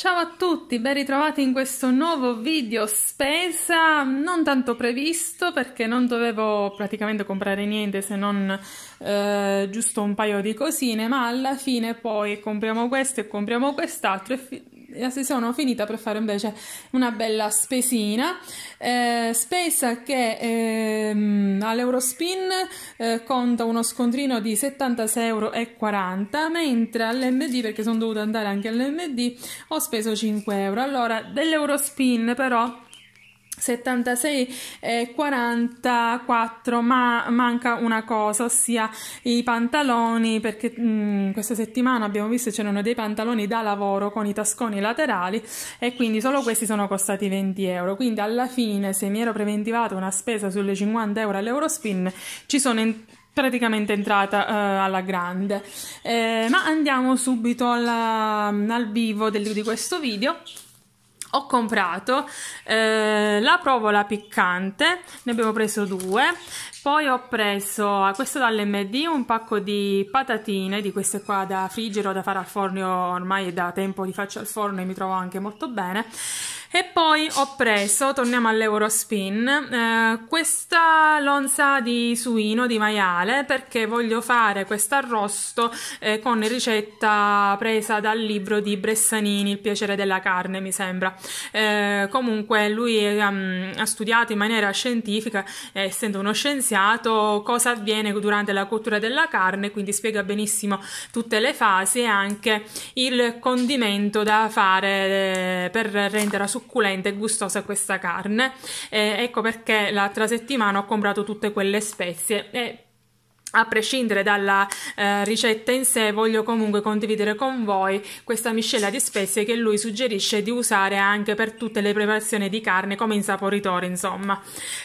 Ciao a tutti, ben ritrovati in questo nuovo video spesa, non tanto previsto perché non dovevo praticamente comprare niente se non eh, giusto un paio di cosine, ma alla fine poi compriamo questo e compriamo quest'altro e eh, si sono finita per fare invece una bella spesina, eh, spesa che ehm, all'Eurospin eh, conta uno scontrino di 76,40 euro, mentre all'MD, perché sono dovuta andare anche all'MD, ho speso 5 euro. Allora, dell'Eurospin però 76 eh, 44 ma manca una cosa ossia i pantaloni perché mh, mm, questa settimana abbiamo visto c'erano dei pantaloni da lavoro con i tasconi laterali e quindi solo questi sono costati 20 euro quindi alla fine se mi ero preventivata una spesa sulle 50 euro all'Eurospin ci sono in- praticamente entrata uh, alla grande eh, ma andiamo subito alla, al vivo del, di questo video ho comprato eh, la provola piccante, ne abbiamo preso due, poi ho preso ah, questo dall'MD un pacco di patatine, di queste qua da friggere o da fare al forno, ormai da tempo li faccio al forno e mi trovo anche molto bene. E poi ho preso, torniamo all'Eurospin, eh, questa lonza di suino, di maiale, perché voglio fare questo arrosto eh, con ricetta presa dal libro di Bressanini, Il piacere della carne, mi sembra. Eh, comunque lui um, ha studiato in maniera scientifica, eh, essendo uno scienziato, cosa avviene durante la cottura della carne, quindi spiega benissimo tutte le fasi e anche il condimento da fare eh, per rendere a suo succulenta e gustosa questa carne. Eh, ecco perché l'altra settimana ho comprato tutte quelle spezie e a prescindere dalla eh, ricetta in sé, voglio comunque condividere con voi questa miscela di spezie che lui suggerisce di usare anche per tutte le preparazioni di carne come insaporitore, insomma.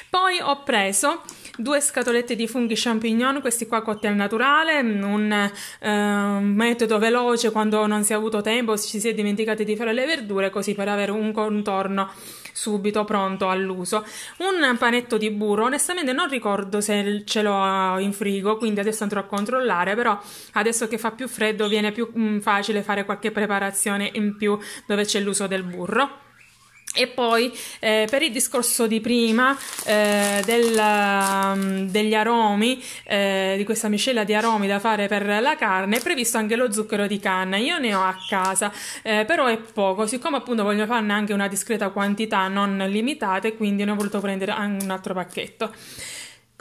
Poi ho preso due scatolette di funghi champignon, questi qua cotti al naturale, un eh, metodo veloce quando non si è avuto tempo, ci si è dimenticati di fare le verdure, così per avere un contorno subito pronto all'uso. Un panetto di burro, onestamente non ricordo se ce l'ho in frigo frigo, quindi adesso andrò a controllare, però adesso che fa più freddo viene più mh, mm, facile fare qualche preparazione in più dove c'è l'uso del burro. E poi eh, per il discorso di prima eh, del, um, degli aromi, eh, di questa miscela di aromi da fare per la carne, è previsto anche lo zucchero di canna. Io ne ho a casa, eh, però è poco. Siccome appunto voglio farne anche una discreta quantità non limitate, quindi ne ho voluto prendere un altro pacchetto.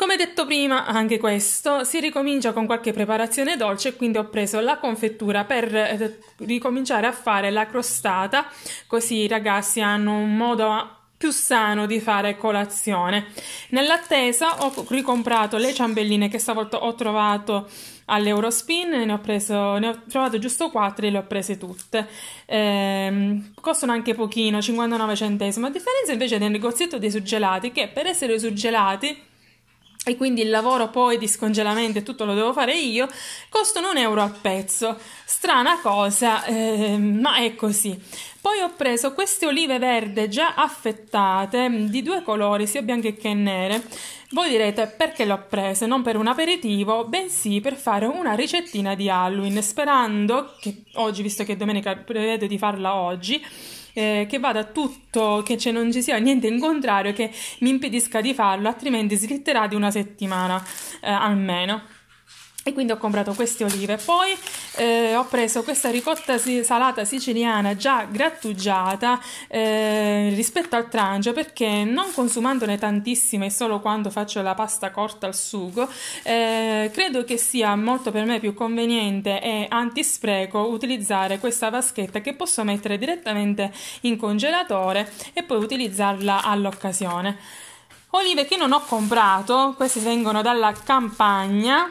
Come detto prima, anche questo si ricomincia con qualche preparazione dolce, quindi ho preso la confettura per eh, ricominciare a fare la crostata, così i ragazzi hanno un modo più sano di fare colazione. Nell'attesa ho ricomprato le ciambelline che stavolta ho trovato all'Eurospin, ne ho, preso, ne ho trovato giusto 4 e le ho prese tutte. Ehm, costano anche pochino, 59 centesimi, a differenza invece del negozietto dei suggelati che per essere suggelati e quindi il lavoro poi di scongelamento e tutto lo devo fare io, costano un euro al pezzo. Strana cosa, eh, ma è così. Poi ho preso queste olive verde già affettate mm, di due colori, sia bianche che nere. Voi direte perché le ho prese? Non per un aperitivo, bensì per fare una ricettina di Halloween, sperando che oggi, visto che domenica prevedo di farla oggi, eh, che vada tutto, che non ci sia niente in contrario che mi impedisca di farlo, altrimenti slitterà di una settimana eh, almeno e quindi ho comprato queste olive poi eh, ho preso questa ricotta salata siciliana già grattugiata eh, rispetto al trancio perché non consumandone tantissime solo quando faccio la pasta corta al sugo eh, credo che sia molto per me più conveniente e antispreco utilizzare questa vaschetta che posso mettere direttamente in congelatore e poi utilizzarla all'occasione olive che non ho comprato queste vengono dalla campagna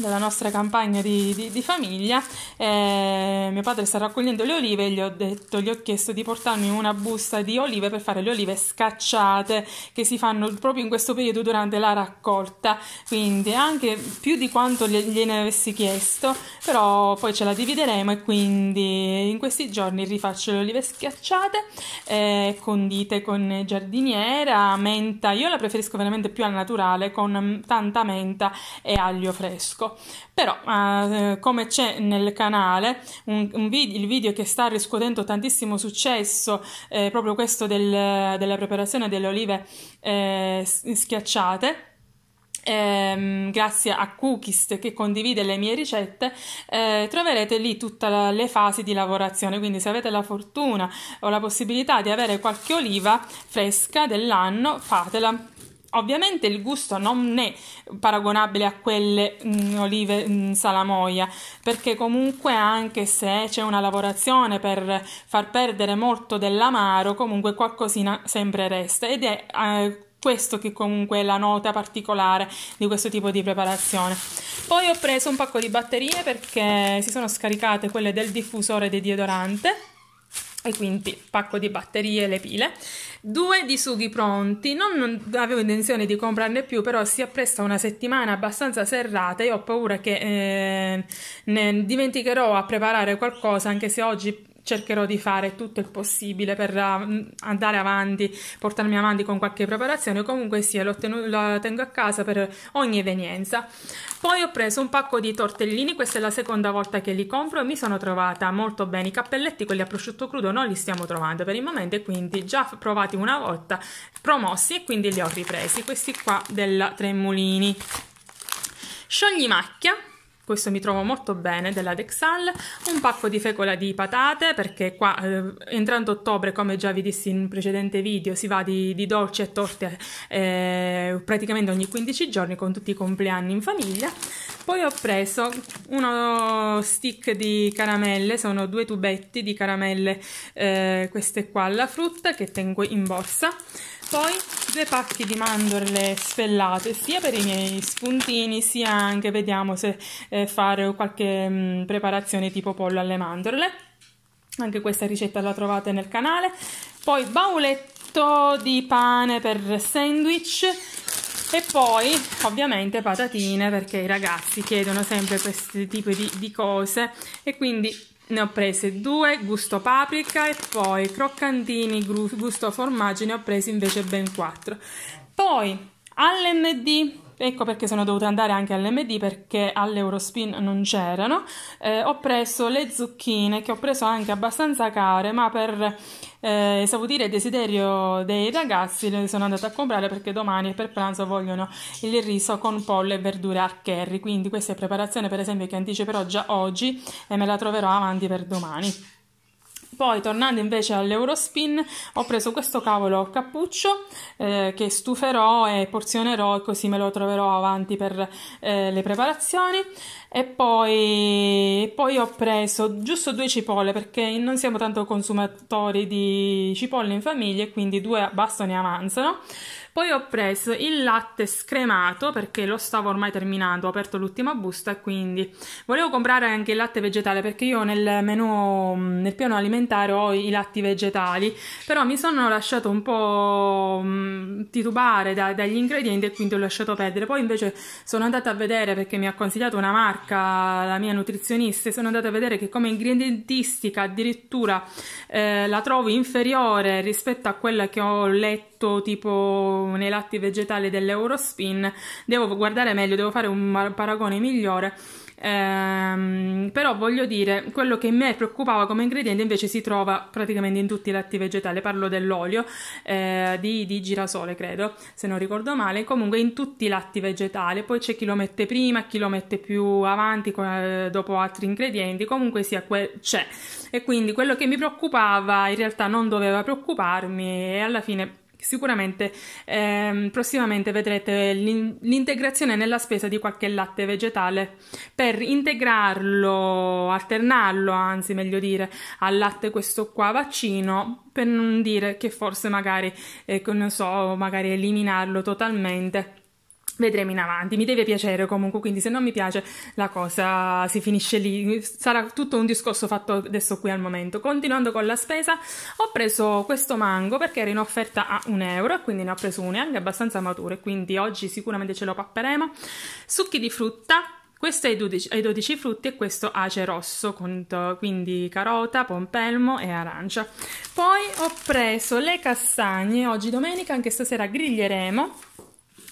della nostra campagna di, di, di famiglia, eh, mio padre sta raccogliendo le olive e gli ho, detto, gli ho chiesto di portarmi una busta di olive per fare le olive scacciate che si fanno proprio in questo periodo durante la raccolta, quindi anche più di quanto gliene avessi chiesto, però poi ce la divideremo e quindi in questi giorni rifaccio le olive schiacciate eh, condite con giardiniera, menta, io la preferisco veramente più al naturale con tanta menta e aglio fresco. Però, eh, come c'è nel canale, un, un vid- il video che sta riscuotendo tantissimo successo è eh, proprio questo del, della preparazione delle olive eh, schiacciate. Eh, grazie a Cookist che condivide le mie ricette, eh, troverete lì tutte le fasi di lavorazione. Quindi, se avete la fortuna o la possibilità di avere qualche oliva fresca dell'anno, fatela. Ovviamente il gusto non è paragonabile a quelle mh, mm, olive mh, mm, salamoia, perché comunque anche se c'è una lavorazione per far perdere molto dell'amaro, comunque qualcosina sempre resta ed è eh, questo che comunque è la nota particolare di questo tipo di preparazione. Poi ho preso un pacco di batterie perché si sono scaricate quelle del diffusore di deodorante e quindi pacco di batterie e le pile. Due di sughi pronti, non, non, avevo intenzione di comprarne più, però si appresta una settimana abbastanza serrata e ho paura che eh, ne dimenticherò a preparare qualcosa, anche se oggi cercherò di fare tutto il possibile per eh, andare avanti, portarmi avanti con qualche preparazione, comunque sia, lo, lo tengo a casa per ogni evenienza. Poi ho preso un pacco di tortellini, questa è la seconda volta che li compro e mi sono trovata molto bene. I cappelletti, quelli a prosciutto crudo, non li stiamo trovando per il momento quindi già provati una volta, promossi e quindi li ho ripresi. Questi qua della Tremolini. Sciogli macchia questo mi trovo molto bene, della Dexal, un pacco di fecola di patate, perché qua eh, entrando ottobre, come già vi dissi in un precedente video, si va di, di dolci e torte eh, praticamente ogni 15 giorni con tutti i compleanni in famiglia poi ho preso uno stick di caramelle, sono due tubetti di caramelle, eh, queste qua alla frutta che tengo in borsa. Poi due pacchi di mandorle spellate, sia per i miei spuntini, sia anche vediamo se eh, fare qualche mh, mm, preparazione tipo pollo alle mandorle. Anche questa ricetta la trovate nel canale. Poi bauletto di pane per sandwich e poi ovviamente patatine perché i ragazzi chiedono sempre questo tipo di, di cose e quindi ne ho prese due gusto paprika e poi croccantini gusto formaggio ne ho presi invece ben quattro poi all'MD ecco perché sono dovuta andare anche all'MD perché all'Eurospin non c'erano eh, ho preso le zucchine che ho preso anche abbastanza care ma per eh, esaudire il desiderio dei ragazzi, le sono andata a comprare perché domani per pranzo vogliono il riso con pollo e verdure al curry. Quindi questa è preparazione per esempio che anticiperò già oggi e me la troverò avanti per domani. Poi tornando invece all'Eurospin ho preso questo cavolo cappuccio eh, che stuferò e porzionerò e così me lo troverò avanti per eh, le preparazioni e poi, poi, ho preso giusto due cipolle perché non siamo tanto consumatori di cipolle in famiglia quindi due bastano avanzano poi ho preso il latte scremato perché lo stavo ormai terminando, ho aperto l'ultima busta e quindi volevo comprare anche il latte vegetale perché io nel menù, nel piano alimentare ho i latti vegetali, però mi sono lasciato un po' mm, titubare da, dagli ingredienti e quindi ho lasciato perdere. Poi invece sono andata a vedere perché mi ha consigliato una marca, la mia nutrizionista, e sono andata a vedere che come ingredientistica addirittura eh, la trovo inferiore rispetto a quella che ho letto prodotto tipo nei latti vegetali dell'Eurospin, devo guardare meglio, devo fare un paragone migliore. Ehm, però voglio dire, quello che mi preoccupava come ingrediente invece si trova praticamente in tutti i latti vegetali. Parlo dell'olio eh, di, di, girasole, credo, se non ricordo male. Comunque in tutti i latti vegetali. Poi c'è chi lo mette prima, chi lo mette più avanti con, eh, dopo altri ingredienti. Comunque sia, c'è. E quindi quello che mi preoccupava in realtà non doveva preoccuparmi e alla fine Sicuramente ehm, prossimamente vedrete l'in- l'integrazione nella spesa di qualche latte vegetale per integrarlo, alternarlo anzi meglio dire al latte questo qua vaccino per non dire che forse magari, eh, non so, magari eliminarlo totalmente vedremo in avanti. Mi deve piacere comunque, quindi se non mi piace la cosa si finisce lì. Sarà tutto un discorso fatto adesso qui al momento. Continuando con la spesa, ho preso questo mango perché era in offerta a un euro e quindi ne ho preso uno anche abbastanza maturo quindi oggi sicuramente ce lo papperemo. Succhi di frutta. Questo è ai 12, 12, frutti e questo ace rosso, con, quindi carota, pompelmo e arancia. Poi ho preso le castagne, oggi domenica, anche stasera griglieremo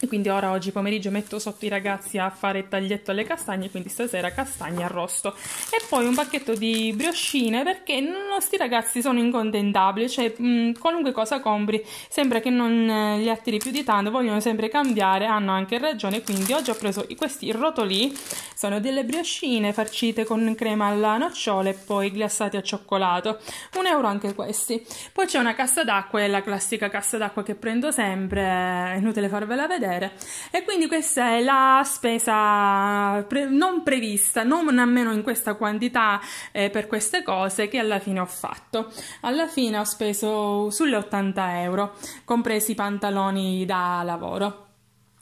e quindi ora oggi pomeriggio metto sotto i ragazzi a fare taglietto alle castagne, quindi stasera castagne arrosto. E poi un pacchetto di brioscine perché questi ragazzi sono incontentabili, cioè mh, mm, qualunque cosa compri sembra che non eh, li attiri più di tanto, vogliono sempre cambiare, hanno anche ragione, quindi oggi ho preso questi rotoli sono delle briochine farcite con crema alla nocciola e poi glassate a cioccolato. Un euro anche questi. Poi c'è una cassa d'acqua, è la classica cassa d'acqua che prendo sempre, è inutile farvela vedere. E quindi questa è la spesa pre non prevista, non almeno in questa quantità eh, per queste cose che alla fine ho fatto. Alla fine ho speso sulle 80 euro, compresi i pantaloni da lavoro.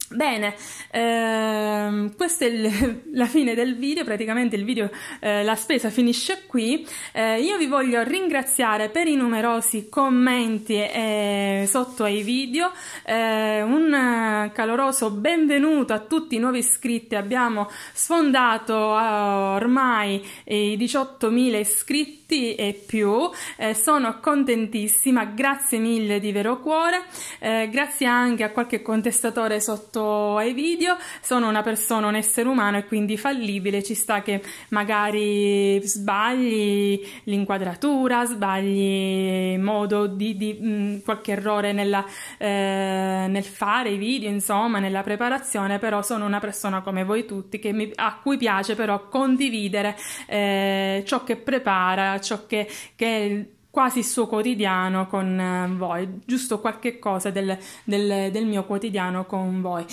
Bene, ehm, questa è il, la fine del video, praticamente il video, eh, la spesa finisce qui. Eh, io vi voglio ringraziare per i numerosi commenti eh, sotto ai video, eh, un eh, caloroso benvenuto a tutti i nuovi iscritti, abbiamo sfondato eh, ormai i 18.000 iscritti e più. Eh, sono contentissima, grazie mille di vero cuore, eh, grazie anche a qualche contestatore sotto molto ai video, sono una persona, un essere umano e quindi fallibile, ci sta che magari sbagli l'inquadratura, sbagli modo di, di mh, mm, qualche errore nella, eh, nel fare i video, insomma, nella preparazione, però sono una persona come voi tutti mi, a cui piace però condividere eh, ciò che prepara, ciò che, che quasi il suo quotidiano con eh, voi, giusto qualche cosa del, del, del mio quotidiano con voi.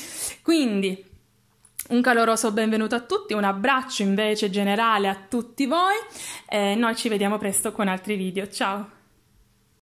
Quindi un caloroso benvenuto a tutti, un abbraccio invece generale a tutti voi e noi ci vediamo presto con altri video. Ciao!